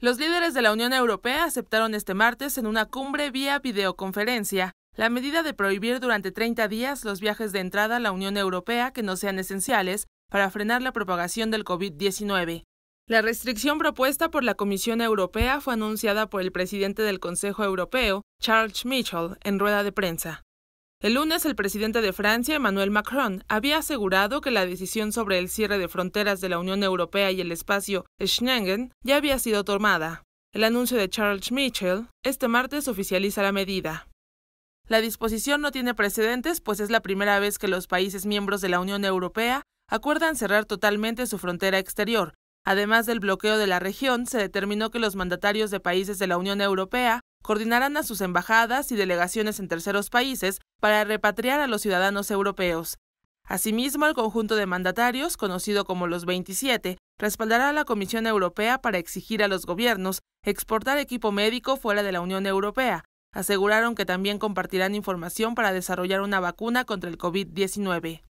Los líderes de la Unión Europea aceptaron este martes en una cumbre vía videoconferencia la medida de prohibir durante 30 días los viajes de entrada a la Unión Europea que no sean esenciales para frenar la propagación del COVID-19. La restricción propuesta por la Comisión Europea fue anunciada por el presidente del Consejo Europeo, Charles Michel, en rueda de prensa. El lunes, el presidente de Francia, Emmanuel Macron, había asegurado que la decisión sobre el cierre de fronteras de la Unión Europea y el espacio Schengen ya había sido tomada. El anuncio de Charles Mitchell este martes oficializa la medida. La disposición no tiene precedentes, pues es la primera vez que los países miembros de la Unión Europea acuerdan cerrar totalmente su frontera exterior. Además del bloqueo de la región, se determinó que los mandatarios de países de la Unión Europea coordinarán a sus embajadas y delegaciones en terceros países para repatriar a los ciudadanos europeos. Asimismo, el conjunto de mandatarios, conocido como los 27, respaldará a la Comisión Europea para exigir a los gobiernos exportar equipo médico fuera de la Unión Europea. Aseguraron que también compartirán información para desarrollar una vacuna contra el COVID-19.